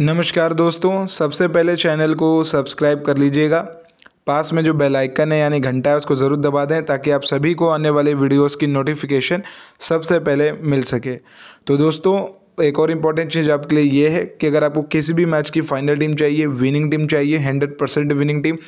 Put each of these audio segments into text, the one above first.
नमस्कार दोस्तों सबसे पहले चैनल को सब्सक्राइब कर लीजिएगा पास में जो बेल आइकन है यानी घंटा है उसको ज़रूर दबा दें ताकि आप सभी को आने वाले वीडियोस की नोटिफिकेशन सबसे पहले मिल सके तो दोस्तों एक और इम्पॉर्टेंट चीज़ आपके लिए ये है कि अगर आपको किसी भी मैच की फाइनल टीम चाहिए विनिंग टीम चाहिए हंड्रेड परसेंट विनिंग टीम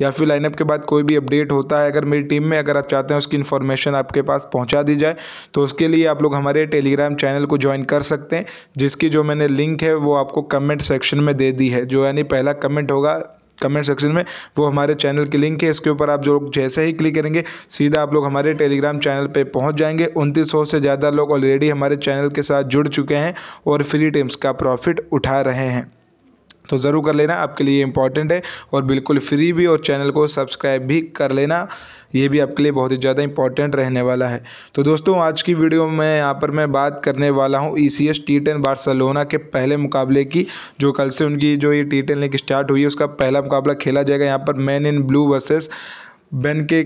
या फिर लाइनअप के बाद कोई भी अपडेट होता है अगर मेरी टीम में अगर आप चाहते हैं उसकी इन्फॉर्मेशन आपके पास पहुंचा दी जाए तो उसके लिए आप लोग हमारे टेलीग्राम चैनल को ज्वाइन कर सकते हैं जिसकी जो मैंने लिंक है वो आपको कमेंट सेक्शन में दे दी है जो यानी पहला कमेंट होगा कमेंट सेक्शन में वो हमारे चैनल की लिंक है इसके ऊपर आप जो जैसे ही क्लिक करेंगे सीधा आप लोग हमारे टेलीग्राम चैनल पे पहुंच जाएंगे उनतीस से ज़्यादा लोग ऑलरेडी हमारे चैनल के साथ जुड़ चुके हैं और फ्री टीम्स का प्रॉफिट उठा रहे हैं तो ज़रूर कर लेना आपके लिए इंपॉर्टेंट है और बिल्कुल फ्री भी और चैनल को सब्सक्राइब भी कर लेना ये भी आपके लिए बहुत ही ज़्यादा इंपॉर्टेंट रहने वाला है तो दोस्तों आज की वीडियो में यहाँ पर मैं बात करने वाला हूँ E C S T ten Barcelona के पहले मुकाबले की जो कल से उनकी जो ये टी टेन लीग स्टार्ट हुई है उसका पहला मुकाबला खेला जाएगा यहाँ पर मैन इन ब्लू वर्सेस बेन के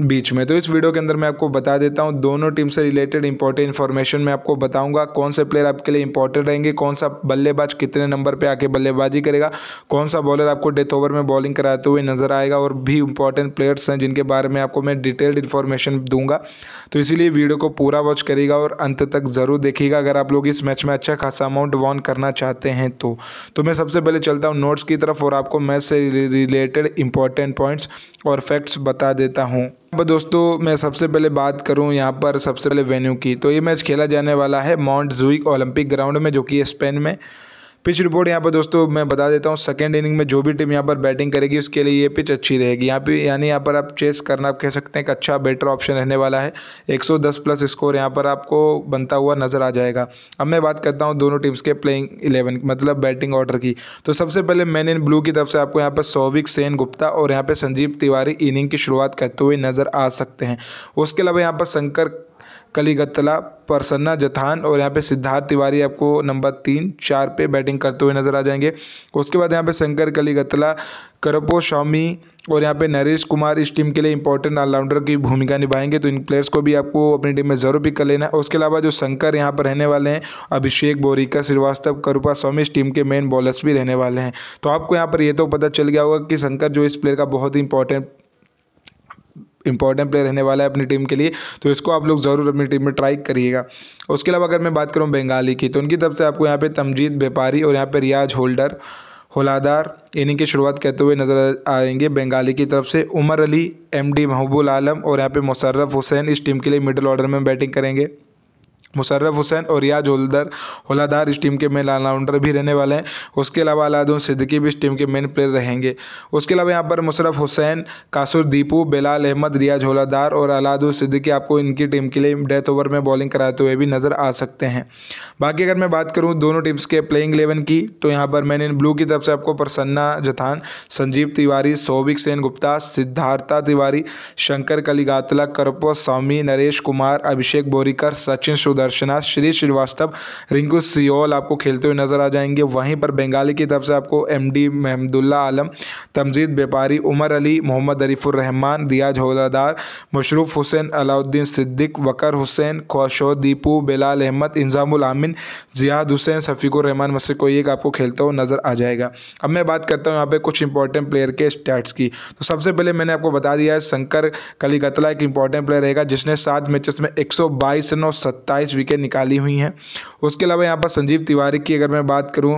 बीच में तो इस वीडियो के अंदर मैं आपको बता देता हूँ दोनों टीम से रिलेटेड इंपॉर्टेंट इन्फॉर्मेशन मैं आपको बताऊंगा कौन से प्लेयर आपके लिए इंपॉर्टेंट रहेंगे कौन सा बल्लेबाज कितने नंबर पे आके बल्लेबाजी करेगा कौन सा बॉलर आपको डेथ ओवर में बॉलिंग कराते हुए नजर आएगा और भी इंपॉर्टेंट प्लेयर्स हैं जिनके बारे में आपको मैं डिटेल्ड इन्फॉर्मेशन दूंगा तो इसीलिए वीडियो को पूरा वॉच करेगा और अंत तक ज़रूर देखिएगा अगर आप लोग इस मैच में अच्छा खासा अमाउंट वॉन करना चाहते हैं तो।, तो मैं सबसे पहले चलता हूँ नोट्स की तरफ और आपको मैच से रिलेटेड इंपॉर्टेंट पॉइंट्स और फैक्ट्स बता देता हूँ अब दोस्तों मैं सबसे पहले बात करूं यहां पर सबसे पहले वेन्यू की तो ये मैच खेला जाने वाला है माउंट जुइक ओलंपिक ग्राउंड में जो कि स्पेन में पिच रिपोर्ट यहाँ पर दोस्तों मैं बता देता हूँ सेकेंड इनिंग में जो भी टीम यहाँ पर बैटिंग करेगी उसके लिए ये पिच अच्छी रहेगी यहाँ पे यानी यहाँ पर आप चेस करना आप कह सकते हैं एक अच्छा बेटर ऑप्शन रहने वाला है 110 प्लस स्कोर यहाँ पर आपको बनता हुआ नज़र आ जाएगा अब मैं बात करता हूँ दोनों टीम्स के प्लेइंग इलेवन मतलब बैटिंग ऑर्डर की तो सबसे पहले मैन इन ब्लू की तरफ से आपको यहाँ पर सौविक सेन गुप्ता और यहाँ पर संजीव तिवारी इनिंग की शुरुआत करते हुए नज़र आ सकते हैं उसके अलावा यहाँ पर शंकर कलीगतला प्रसन्ना जथान और यहाँ पे सिद्धार्थ तिवारी आपको नंबर तीन चार पे बैटिंग करते हुए नजर आ जाएंगे उसके बाद यहाँ पे शंकर कलीगत्तला करपो स्वामी और यहाँ पे नरेश कुमार इस टीम के लिए इंपॉर्टेंट ऑलराउंडर की भूमिका निभाएंगे तो इन प्लेयर्स को भी आपको अपनी टीम में जरूर पिक कर लेना है उसके अलावा जो शंकर यहाँ पर रहने वाले हैं अभिषेक बोरिका श्रीवास्तव करूपा स्वामी इस टीम के मेन बॉलर्स भी रहने वाले हैं तो आपको यहाँ पर ये तो पता चल गया होगा कि शंकर जो इस प्लेयर का बहुत ही इंपॉर्टेंट इंपॉर्टेंट प्लेयर रहने वाला है अपनी टीम के लिए तो इसको आप लोग ज़रूर अपनी टीम में ट्राई करिएगा उसके अलावा अगर मैं बात करूँ बंगाली की तो उनकी तरफ से आपको यहाँ पर तमजीद व्यापारी और यहाँ पर रियाज होल्डर होलादार इन्हीं की शुरुआत कहते हुए नज़र आएंगे बंगाली की तरफ से उमर अली एमडी महबूल आलम और यहाँ पे मुशर्रफ हुसैन इस टीम के लिए मिडिल ऑर्डर में बैटिंग करेंगे मुशर्रफ हुसैन और रियाज होलदर होलादार इस टीम के मेन ऑलराउंडर भी रहने वाले हैं उसके अलावा अलादुल सिद्दीकी भी इस टीम के मेन प्लेयर रहेंगे उसके अलावा यहाँ पर मुशरफ हुसैन कासुर दीपू बिलाल अहमद रियाज होलादार और अलादुल सिद्दीकी आपको इनकी टीम के लिए डेथ ओवर में बॉलिंग कराते हुए भी नज़र आ सकते हैं बाकी अगर मैं बात करूँ दोनों टीम्स के प्लेइंग इलेवन की तो यहाँ पर मैंने ब्लू की तरफ से आपको प्रसन्ना जथान संजीव तिवारी सौभिक सेन गुप्ता सिद्धार्था तिवारी शंकर कलिगातला करपो स्वामी नरेश कुमार अभिषेक बोरीकर सचिन सुदर दर्शना श्री श्रीवास्तव रिंकू सियोल आपको खेलते हुए नजर आ जाएंगे वहीं पर बंगाली की तरफ से आपको एम डी महमदुल्ला आलम तमजीद व्यापारी उमर अली मोहम्मद रहमान रियाज हौलादार मशरूफ हुसैन अलाउद्दीन सिद्दीक वकर हुसैन खोशो दीपू बिलाल अहमद इंजामुल आमिन जियाद हुसैन रहमान मसर को एक आपको खेलते हुए नजर आ जाएगा अब मैं बात करता हूँ यहाँ पे कुछ इंपॉर्टेंट प्लेयर के स्टैट्स की तो सबसे पहले मैंने आपको बता दिया है शंकर कलिगतला एक इंपॉर्टेंट प्लेयर रहेगा जिसने सात मैचेस में एक रन और विकेट निकाली हुई हैं उसके अलावा यहाँ पर संजीव तिवारी की अगर मैं बात करूँ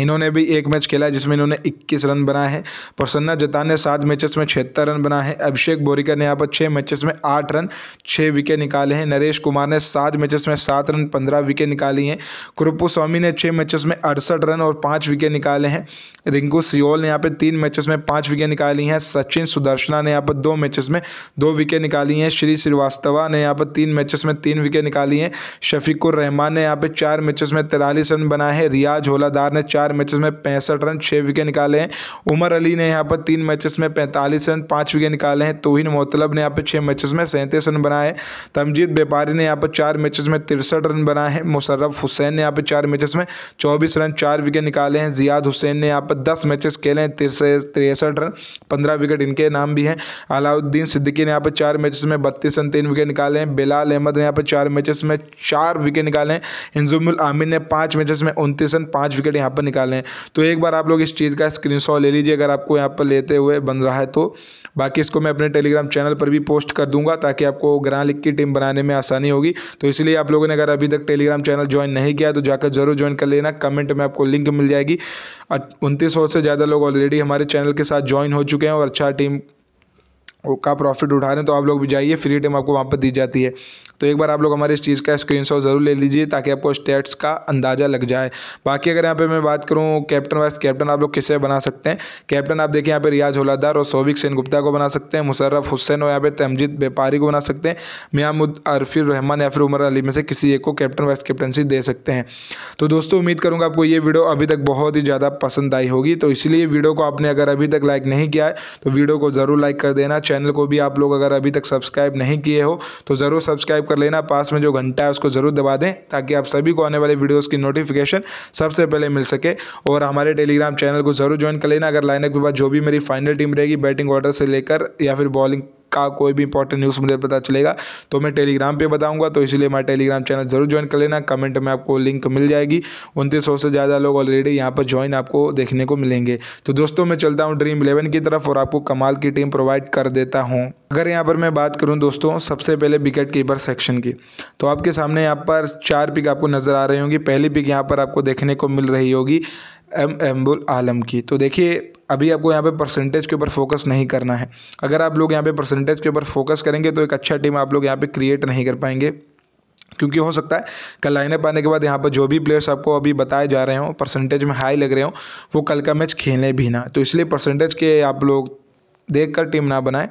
इन्होंने भी एक मैच खेला है जिसमें इन्होंने 21 रन बनाए हैं प्रसन्ना जतान ने सात मैचेस में छिहत्तर रन बनाए हैं अभिषेक बोरिकर ने यहाँ पर छः मैचेस में आठ रन छः विकेट निकाले हैं नरेश कुमार ने सात मैचेस में सात रन पंद्रह विकेट निकाली हैं कुरुपू स्वामी ने छः मैचेस में अड़सठ रन और पाँच विकेट निकाले हैं रिंकू सियोल ने यहाँ पर तीन मैचेस में पाँच विकेट निकाली हैं सचिन सुदर्शना ने यहाँ पर दो मैचेस में दो विकेट निकाली हैं श्री श्रीवास्तवा ने यहाँ पर तीन मैचेस में तीन विकेट निकाली हैं शफीकुर रहमान ने यहाँ पर चार मैचेस में तिरालीस रन बनाए हैं रियाज होलादार ने चार चार मैचेस में पैंसठ रन छः विकेट निकाले हैं उमर अली ने यहाँ पर तीन मैचेस में पैंतालीस रन पाँच विकेट निकाले हैं तोहिन मोतलब ने यहाँ पर छः मैचेस में सैंतीस रन बनाए तमजीद व्यापारी ने यहाँ पर चार मैचेस में तिरसठ रन बनाए हैं मुशर्रफ हुसैन ने यहाँ पर चार मैचेस में चौबीस रन चार विकेट निकाले हैं जियाद हुसैन ने यहाँ पर दस मैचेस खेले हैं तिरसठ रन पंद्रह विकेट इनके नाम भी हैं अलाउद्दीन सिद्दीकी ने यहाँ पर चार मैचेस में बत्तीस रन तीन विकेट निकाले हैं बिलाल अहमद ने यहाँ पर चार मैचेस में चार विकेट निकाले हैं इंजुमुल आमिर ने पाँच मैचेस में उनतीस रन पाँच विकेट यहाँ पर निकालें तो एक बार आप लोग इस चीज़ का स्क्रीन ले लीजिए अगर आपको यहाँ पर लेते हुए बन रहा है तो बाकी इसको मैं अपने टेलीग्राम चैनल पर भी पोस्ट कर दूंगा ताकि आपको ग्रां लिख की टीम बनाने में आसानी होगी तो इसलिए आप लोगों ने अगर अभी तक टेलीग्राम चैनल ज्वाइन नहीं किया तो जाकर जरूर ज्वाइन कर लेना कमेंट में आपको लिंक मिल जाएगी उनतीस से ज़्यादा लोग ऑलरेडी हमारे चैनल के साथ ज्वाइन हो चुके हैं और अच्छा टीम का प्रॉफिट उठा रहे हैं तो आप लोग भी जाइए फ्री टीम आपको वहाँ पर दी जाती है तो एक बार आप लोग हमारे इस चीज़ का स्क्रीन ज़रूर ले लीजिए ताकि आपको स्टेट्स का अंदाज़ा लग जाए बाकी अगर यहाँ पर मैं बात करूँ कैप्टन वाइस कैप्टन आप लोग किसे बना सकते हैं कैप्टन आप देखिए यहाँ पर रियाज होलादार और सौविक सेन गुप्ता को बना सकते हैं मुशर्रफ हुसैन और यहाँ पे तमजीद व्यापारी को बना सकते हैं मियामुद अरफिर रहमान या फिर उमर अली में से किसी एक को कैप्टन वाइस कैप्टनसी दे सकते हैं तो दोस्तों उम्मीद करूँगा आपको ये वीडियो अभी तक बहुत ही ज़्यादा पसंद आई होगी तो इसलिए वीडियो को आपने अगर अभी तक लाइक नहीं किया है तो वीडियो को ज़रूर लाइक कर देना चैनल को भी आप लोग अगर अभी तक सब्सक्राइब नहीं किए हो तो ज़रूर सब्सक्राइब कर लेना पास में जो घंटा है उसको ज़रूर दबा दें ताकि आप सभी को आने वाले वीडियोस की नोटिफिकेशन सबसे पहले मिल सके और हमारे टेलीग्राम चैनल को ज़रूर ज्वाइन कर लेना अगर लाइनअप के बाद जो भी मेरी फाइनल टीम रहेगी बैटिंग ऑर्डर से लेकर या फिर बॉलिंग का कोई भी इंपॉर्टेंट न्यूज़ मुझे पता चलेगा तो मैं टेलीग्राम पर बताऊंगा तो इसलिए मैं टेलीग्राम चैनल ज़रूर ज्वाइन कर लेना कमेंट में आपको लिंक मिल जाएगी उनतीस से ज़्यादा लोग ऑलरेडी यहाँ पर ज्वाइन आपको देखने को मिलेंगे तो दोस्तों मैं चलता हूँ ड्रीम इलेवन की तरफ और आपको कमाल की टीम प्रोवाइड कर देता हूँ अगर यहाँ पर मैं बात करूँ दोस्तों सबसे पहले विकेट कीपर सेक्शन की तो आपके सामने यहाँ पर चार पिक आपको नज़र आ रही होंगी पहली पिक यहाँ पर आपको देखने को मिल रही होगी एम एम्बुल आलम की तो देखिए अभी आपको यहाँ पे परसेंटेज के ऊपर फोकस नहीं करना है अगर आप लोग यहाँ पे परसेंटेज के ऊपर फोकस करेंगे तो एक अच्छा टीम आप लोग यहाँ पे क्रिएट नहीं कर पाएंगे क्योंकि हो सकता है कल लाइनअप आने के बाद यहाँ पर जो भी प्लेयर्स आपको अभी बताए जा रहे हों परसेंटेज में हाई लग रहे हों वो कल का मैच खेलें भी ना तो इसलिए परसेंटेज के आप लोग देख कर टीम ना बनाएं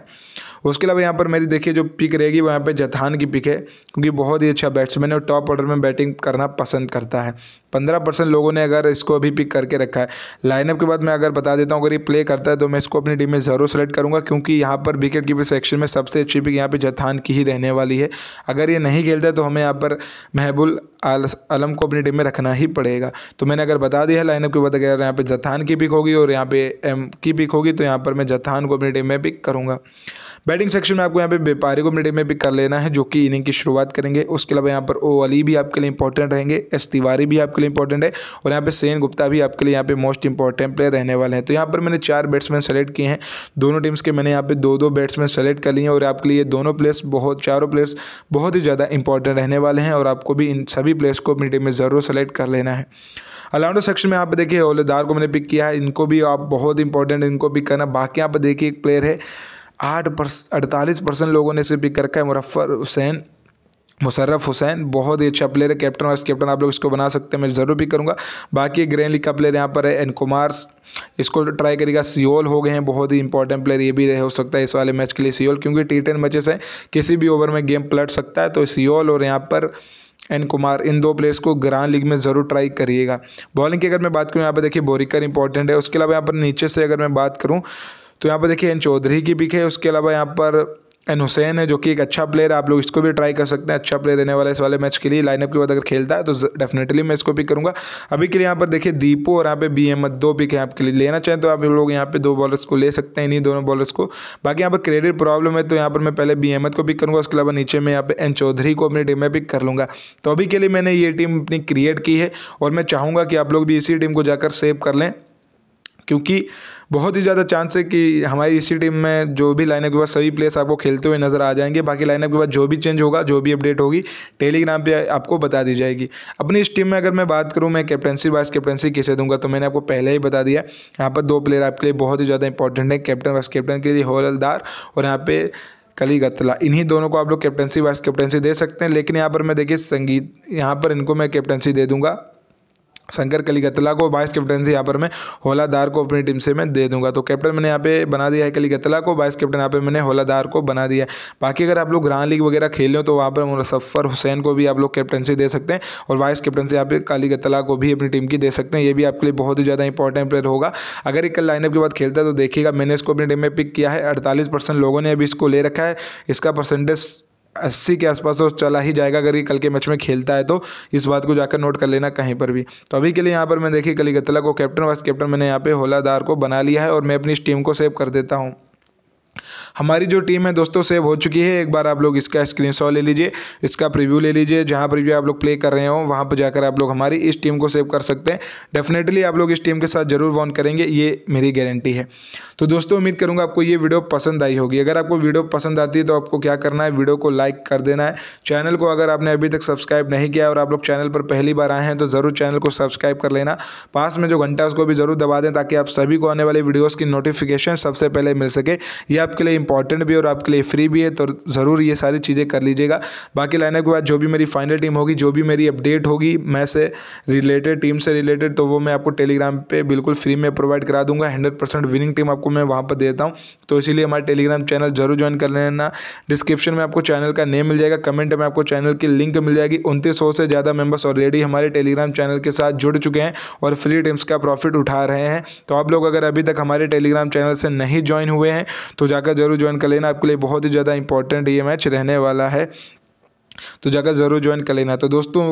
उसके अलावा यहाँ पर मेरी देखिए जो पिक रहेगी वहाँ पर जथान की पिक है क्योंकि बहुत ही अच्छा बैट्समैन है और टॉप ऑर्डर में बैटिंग करना पसंद करता है पंद्रह परसेंट लोगों ने अगर इसको अभी पिक करके रखा है लाइनअप के बाद मैं अगर बता देता हूँ अगर ये प्ले करता है तो मैं इसको अपनी टीम में ज़रूर सेलेक्ट करूँगा क्योंकि यहाँ पर विकेट कीपर सेक्शन में सबसे अच्छी पिक यहाँ पर जथान की ही रहने वाली है अगर ये नहीं खेलता है तो हमें यहाँ पर महबूल आलम को अपनी टीम में रखना ही पड़ेगा तो मैंने अगर बता दिया लाइनअप के बाद अगर यहाँ पर जथान की पिक होगी और यहाँ पे एम की पिक होगी तो यहाँ पर मैं जथान को अपनी टीम में पिक करूँगा बैटिंग सेक्शन में आपको यहाँ पे व्यापारी को टीम में पिक कर लेना है जो कि इनिंग की शुरुआत करेंगे उसके अलावा यहाँ पर ओ अली भी आपके लिए इंपॉर्टेंट रहेंगे एस तिवारी भी आपके लिए इंपॉर्टेंट है और यहाँ पे सेन गुप्ता भी आपके लिए यहाँ पे मोस्ट इंपॉर्टेंट प्लेयर रहने वाले हैं तो यहाँ पर मैंने चार बैट्समैन सेलेक्ट किए हैं दोनों टीम्स के मैंने यहाँ पे दो दो बैट्समैन सेलेक्ट कर लिए और आपके लिए दोनों प्लेयर्स बहुत चारों प्लेयर्स बहुत ही ज़्यादा इंपॉर्टेंट रहने वाले हैं और आपको भी इन सभी प्लेयर्स को अपनी टीम में ज़रूर सेलेक्ट कर लेना है अलाउंडर सेक्शन में आप देखिए ओलेदार को मैंने पिक किया है इनको भी आप बहुत इंपॉर्टेंट इनको पिक करना बाकी यहाँ पर देखिए एक प्लेयर है आठ परस अड़तालीस परसेंट लोगों ने इसे पिक कर रखा है मुरफ़र हुसैन मुशर्रफ हुसैन बहुत ही अच्छा प्लेयर है कैप्टन वाइस कैप्टन आप लोग इसको बना सकते हैं मैं ज़रूर पिक करूँगा बाकी ग्रैंड लीग का प्लेयर यहाँ पर है एन कुमार इसको ट्राई करेगा सियोल हो गए हैं बहुत ही इंपॉर्टेंट प्लेयर ये भी रहे हो सकता है इस वाले मैच के लिए सियोल क्योंकि टी टेन मैचेस हैं किसी भी ओवर में गेम पलट सकता है तो सियोल और यहाँ पर एन कुमार इन दो प्लेयर्स को ग्रांड लीग में ज़रूर ट्राई करिएगा बॉलिंग की अगर मैं बात करूँ यहाँ पर देखिए बोरिकर इंपॉर्टेंट है उसके अलावा यहाँ पर नीचे से अगर मैं बात करूँ तो यहाँ पर देखिए एन चौधरी की पिक है उसके अलावा यहाँ पर एन हुसैन है जो कि एक अच्छा प्लेयर है आप लोग इसको भी ट्राई कर सकते हैं अच्छा प्लेयर रहने वाला इस वाले मैच के लिए लाइनअप के बाद अगर खेलता है तो डेफिनेटली मैं इसको पिक करूंगा अभी के लिए यहाँ पर देखिए दीपो और यहाँ पे बी अहमद दो पिक है आपके लिए लेना चाहें तो आप लोग यहाँ पे दो बॉलर्स को ले सकते हैं इन्हीं दोनों बॉलर्स को बाकी यहाँ पर क्रेडिट प्रॉब्लम है तो यहाँ पर मैं पहले बी अहमद को पिक करूँगा उसके अलावा नीचे में यहाँ पे एन चौधरी को अपनी टीम में पिक कर लूँगा तो अभी के लिए मैंने ये टीम अपनी क्रिएट की है और मैं चाहूँगा कि आप लोग भी इसी टीम को जाकर सेव कर लें क्योंकि बहुत ही ज़्यादा चांस है कि हमारी इसी टीम में जो भी लाइनअप के बाद सभी प्लेयर्स आपको खेलते हुए नज़र आ जाएंगे बाकी लाइनअप के बाद जो भी चेंज होगा जो भी अपडेट होगी टेलीग्राम पर आपको बता दी जाएगी अपनी इस टीम में अगर मैं बात करूँ मैं कैप्टनसी वाइस कैप्टनसी कैसे दूंगा तो मैंने आपको पहले ही बता दिया यहाँ पर दो प्लेयर आपके लिए बहुत ही ज़्यादा इंपॉर्टेंट है कैप्टन वाइस कैप्टन के लिए होलदार और यहाँ पे कली गतला इन्हीं दोनों को आप लोग कैप्टनसी वाइस कैप्टनसी दे सकते हैं लेकिन यहाँ पर मैं देखिए संगीत यहाँ पर इनको मैं कैप्टनसी दे दूंगा शंकर कलिकतला को वाइस कैप्टनसी यहाँ पर मैं होलादार को अपनी टीम से मैं दे दूंगा तो कैप्टन मैंने यहाँ पे बना दिया है कलिकतला को वाइस कैप्टन यहाँ पे मैंने होलादार को बना दिया है बाकी अगर आप लोग ग्रांड लीग वगैरह खेल हो तो वहाँ पर मुसफ़र हुसैन को भी आप लोग कैप्टनसी दे सकते हैं और वाइस कैप्टनसी पे कलिकतला को भी अपनी टीम की दे सकते हैं ये भी आपके लिए बहुत ही ज़्यादा इंपॉर्टेंट प्लेयर होगा अगर एक कल लाइनअप के बाद खेलता है तो देखिएगा मैंने इसको अपनी टीम में पिक किया है अड़तालीस लोगों ने अभी इसको ले रखा है इसका परसेंटेज अस्सी के आसपास तो चला ही जाएगा अगर ये कल के मैच में खेलता है तो इस बात को जाकर नोट कर लेना कहीं पर भी तो अभी के लिए यहाँ पर मैं देखिए कलीगतला को कैप्टन वाइस कैप्टन मैंने यहाँ पे होलादार को बना लिया है और मैं अपनी इस टीम को सेव कर देता हूँ हमारी जो टीम है दोस्तों सेव हो चुकी है एक बार आप लोग इसका स्क्रीनशॉट ले लीजिए इसका प्रिव्यू ले लीजिए जहाँ पर भी आप लोग प्ले कर रहे हो वहाँ पर जाकर आप लोग हमारी इस टीम को सेव कर सकते हैं डेफिनेटली आप लोग इस टीम के साथ जरूर वॉन करेंगे ये मेरी गारंटी है तो दोस्तों उम्मीद करूँगा आपको ये वीडियो पसंद आई होगी अगर आपको वीडियो पसंद आती है तो आपको क्या करना है वीडियो को लाइक कर देना है चैनल को अगर आपने अभी तक सब्सक्राइब नहीं किया और आप लोग चैनल पर पहली बार आए हैं तो ज़रूर चैनल को सब्सक्राइब कर लेना पास में जो घंटा उसको भी ज़रूर दबा दें ताकि आप सभी को आने वाले वीडियोज़ की नोटिफिकेशन सबसे पहले मिल सके ये आपके लिए इंपॉर्टेंट भी और आपके लिए फ्री भी है तो ज़रूर ये सारी चीज़ें कर लीजिएगा बाकी लाइनअप के बाद जो भी मेरी फाइनल टीम होगी जो भी मेरी अपडेट होगी मैं से रिलेटेड टीम से रिलेटेड तो वो मैं आपको टेलीग्राम पर बिल्कुल फ्री में प्रोवाइड करा दूंगा हंड्रेड परसेंट विनिंग टीम आपको मैं वहाँ पर देता हूँ तो इसीलिए हमारे टेलीग्राम चैनल जरूर ज्वाइन कर लेना डिस्क्रिप्शन में आपको चैनल का नेम मिल जाएगा कमेंट में आपको चैनल की लिंक मिल जाएगी उनतीस से ज़्यादा मेंबर्स ऑलरेडी हमारे टेलीग्राम चैनल के साथ जुड़ चुके हैं और फ्री टीम्स का प्रॉफिट उठा रहे हैं तो आप लोग अगर अभी तक हमारे टेलीग्राम चैनल से नहीं ज्वाइन हुए हैं तो जाकर जरूर ज्वाइन कर लेना आपके लिए बहुत ही ज़्यादा इंपॉर्टेंट ये मैच रहने वाला है तो जाकर ज़रूर ज्वाइन कर लेना तो दोस्तों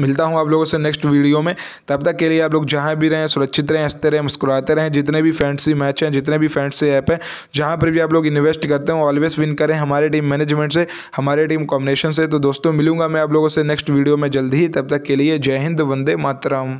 मिलता हूँ आप लोगों से नेक्स्ट वीडियो में तब तक के लिए आप लोग जहाँ भी रहें सुरक्षित रहें हंसते रहें मुस्कुराते रहें जितने भी फैंसी मैच हैं जितने भी फैंसी ऐप हैं जहाँ पर भी आप लोग इन्वेस्ट करते हैं ऑलवेज विन करें हमारे टीम मैनेजमेंट से हमारे टीम कॉम्बिनेशन से तो दोस्तों मिलूंगा मैं आप लोगों से नेक्स्ट वीडियो में जल्द ही तब तक के लिए जय हिंद वंदे मातरम